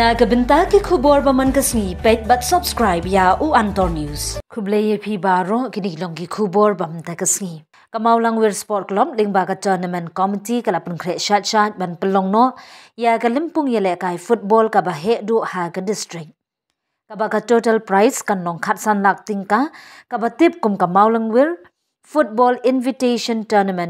นากบินตาคือขบวนบัมันกสีเป็ดบัดส u b s c r i b e ยาอูอันตอร์นิวส์คุบเลยพีบาร์โรกินิกลงกีขบวนบัมตากสีกมาวลังเวิร์สปอร์ตลอมลิงบากจอร์นแมนคอมมิตี้กลับเป็นเครชัดชัดบันเปลงเนาะยากลิมพุงยเลกายฟุตบอลกับเฮดูฮากดิสตริกกับกับทัลไพรส์กันนองขัดสันหลักติงกากับทิปคุมกมาวลังเวิร์ฟุตบอลอินวิเทชันทัวร์นาเมน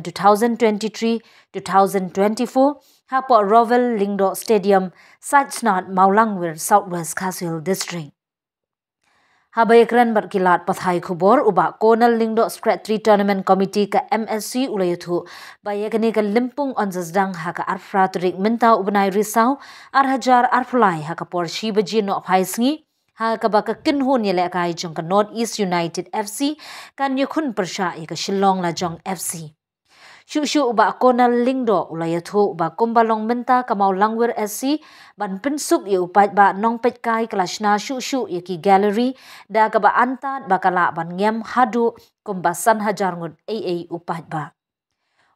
ต์2023-2024 hapo Rovel Lingdo Stadium, Sajnat Maulangwir, South West Kasil District. Habai keren berkilat pathai kubur uba Konal Lingdo Scrat 3 Tournament Committee ke MSC ulayutu. Bayakani ke limpung onzazdang haka arfra turik minta ubenai risau arhajar arfulai haka por shibaji no paisngi. Haka baka kinhu nyele akai jong ke North East United FC kan yukun persya ke Shillong la jong FC. shu shu ba konal ling do ulaya thu ba kumba menta kamau langwer sc ban pin suk yu pat ba nong pet kai klashna shu shu yaki gallery da ka ba anta ba kala ban ngem hadu kumba san hajar ngun ei ei upat ba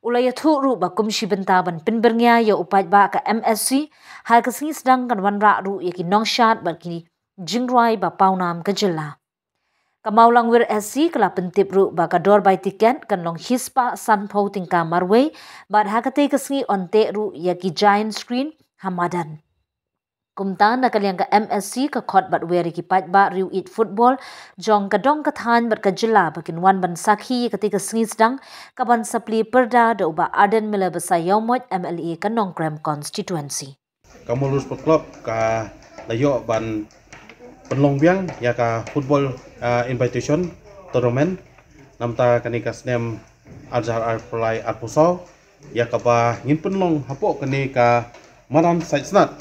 ulaya thu ru ba kum shi benta ban pin berngya ya upat ba ka msc ha ka singi sedang kan wan ra ru yaki nong shat ba kini jingrai ba paunam ka jilla Kamau langwir esi kala pentip ru ba kador bai tiket kan long hispa san pau ting ka marwe bad hakate kesngi onte ru yaki giant screen hamadan nakal yang ke msc ke kot bad weri ki pat ba riu eat football jong kadong dong ka than bad ka jilla wan ban sakhi kate ka sngi sdang ka perda do ba aden mila basa yomot mla e ka nong kram constituency Kamu lulus club ke layok ban penlongbiang ya ka football uh, invitation tournament namta kani ka snem azhar al play al puso ya ka ba ngin penlong hapo kani maran saisnat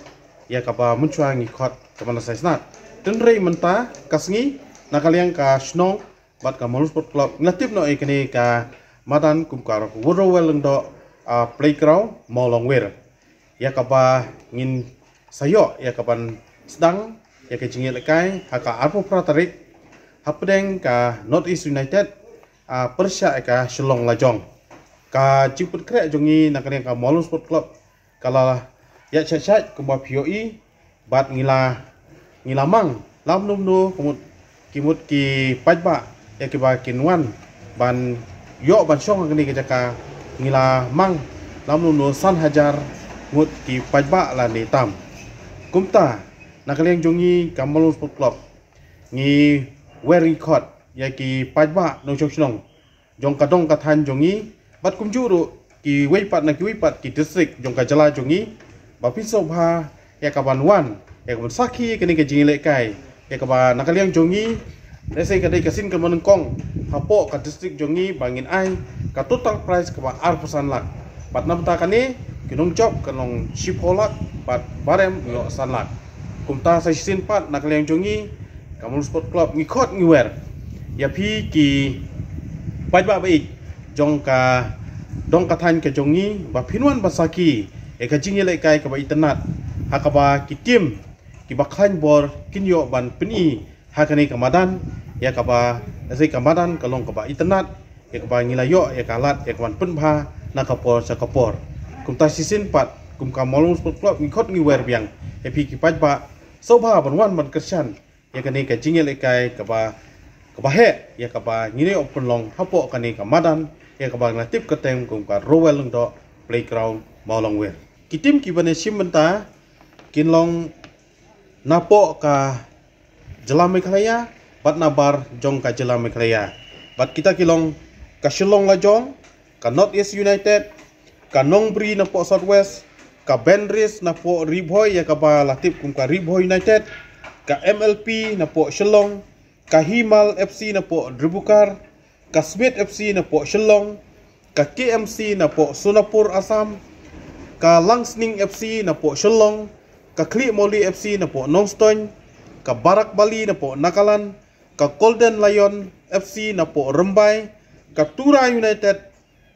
ya ka ba munchwa ngi khot ka man saisnat tenre menta kasngi nakaliang ka snong bat ka molus sport club natip no ikani ka madan kumkar wuro welang do uh, playground molongwer ya ka ba ngin sayo ya ka ban sedang ya ke jingit lekai haka arpo pratarik hapdeng ka North East United a ah, persia ka shilong lajong ka jiput kre jongi nakare ka molon sport club kala ya chat chat ko ba poe bat ngila ngilamang lam num nu kumut kimut ki pajba ya ki ba kinwan ban yo ban song ngani ke jaka ngila mang lam num nu san hajar ngut ki pajba la ni tam kumta นักเรียนจงยีกำมลุปกลบงีเวรีคอดยากีปัจบะนงชกชนงจงกระดงกระทันจงยีบัดคุมจูรุกีเวปัดนักวิปัดกีดิสิกจงกระจลาจงยีบัพิศภายากบันวันยากบันสักขีกันนี่กจีเลกไกยากบันนักเรียนจงยีได้เสกได้กระสินกำมลุกงฮะโปกับดิสิกจงยีบังินไอกับตุ้ตังไพรส์กับอาร์พสันหลักปัดนับตากันนี้กินงจบกันลงชิพโฮลักปัดบาเรมโยสันหลัก kumta sa sin pat nakleng jongi kamul sport club ngi khot ngi wer ya phi ki pa ba ba ik jong ka dong ka than ke jongi ba phinwan ba saki e ka jingi le kai ka ba itnat ha ka ba ki tim ki ba khan bor kin yo ban pni ha ka ni ka madan ya ka ba ase ka madan ka long ka ba itnat ya ka ba ngila yo ya ka lat ya ka ban pun ba na ka por sa ka por kumta sisin pat kum ka molong sport club ngi khot ngi wer biang e phi ki pa ba so ba ban wan man christian ya kani ka jingel ekai ka ba ka ba he ya ka ba ngire open long hapo kani ka madan ya ka ba na tip ka tem kum ka rowel long do playground ma long we kitim ki bane sim ta kin long na ka jelam mekhaya bat na bar jong ka jelam mekhaya bat kita ki long ka shilong la jong ka north east united ka nong bri na south west ka Benris na po Riboy ya kaba Latip Latif ka Riboy United ka MLP na po Shelong, ka Himal FC na po Dribukar ka Smith FC na po Shelong, ka KMC na po Sunapur Assam ka Langsning FC na po Shelong, ka Klik Moli FC na po Nongstoin ka Barak Bali na po Nakalan ka Golden Lion FC na po Rembai ka Tura United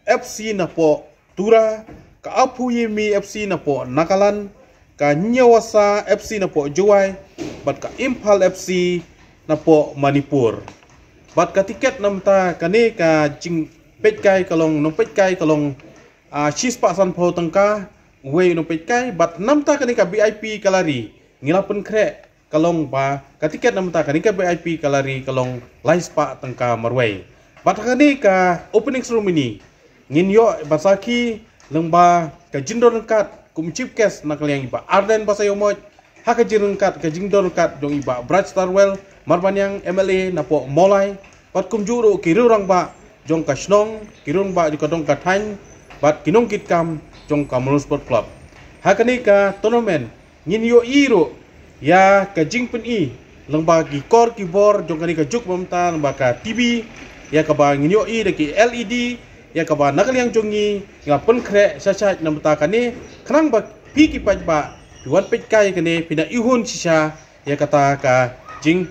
FC na po Tura ka apu ye mi fc na po nakalan ka nyawasa fc na po juai bat ka impal fc na po manipur bat ka tiket nam ta ka ne ka jing pet kai kalong no pet kai kalong a uh, chis pa san po tangka we no pet kai bat nam ta ka ne ka vip kalari ngilapun kre kalong ba ka tiket nam ta ka ne ka vip kalari kalong lais pa tangka marwei bat ka ne ka opening ceremony ngin yo basaki lengba ka jindor kat kum chip guest na kali iba arden basa yomoj ha ka jindor kat ka jindor kat dong iba bright star well marban yang mla na po molai pat kum juro kiru rang ba jong ka snong kiru ba juk dong ka pat kinong kit kam jong ka mulus sport club ha ka ni ka tournament ngin yo iro ya ka jing pen i lengba ki kor ki bor jong ka ni ka juk mamta lengba ka tv ya ka ba ngin yo i de ki led yang kawa nakal yang jongi nga pun kre sasa namata kane kanang ba pi ki pa ba piwan pe kai kane pina ihun sisa ya kata ka jing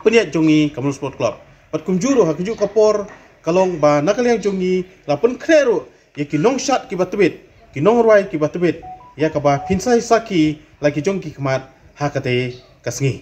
punya jongi kamun sport club pat kumjuro ha kiju kapor kalong ba nakal yang jongi nga lah pun kre ro yang ki nong shot ki batubit ki nong rai ki batubit yang kawa pinsai saki lagi jongki kemat hakate kasngi